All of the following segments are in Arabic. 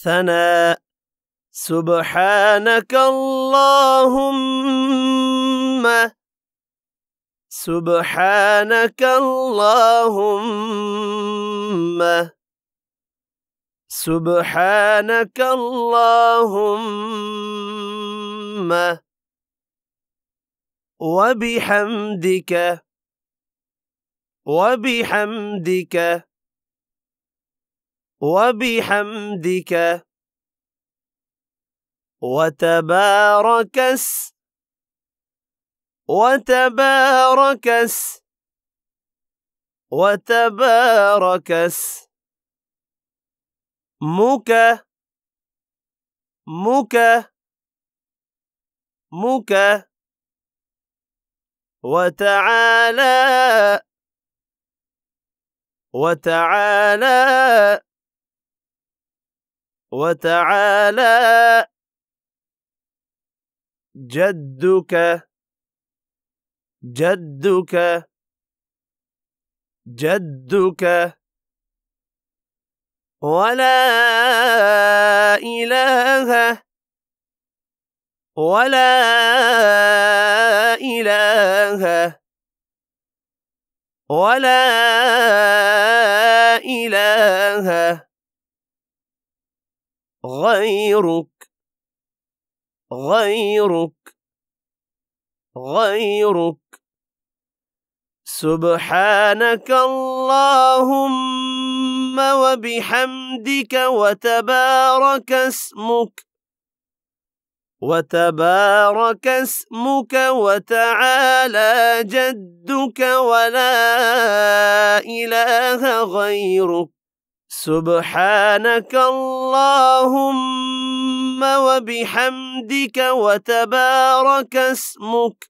ثناء سبحانك اللهم سبحانك اللهم سبحانك اللهم وبحمدك وبحمدك وبحمدك وتبارك وتبارك وتبارك اسمك مك مك وتعالى وتعالى وتعالى جدك جدك جدك ولا إله ولا إله ولا إله غيرك غيرك غيرك سبحانك اللهم وبحمدك وتبارك اسمك وتبارك اسمك وتعالى جدك ولا إله غيرك سبحانك اللهم وبحمدك وتبارك اسمك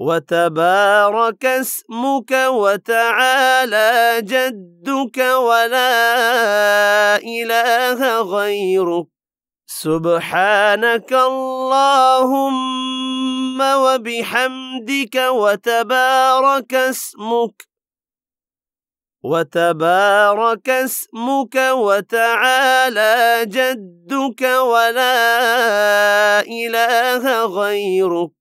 وتبارك اسمك وتعالى جدك ولا إله غيرك سبحانك اللهم وبحمدك وتبارك اسمك وتبارك اسمك وتعالى جدك ولا إله غيرك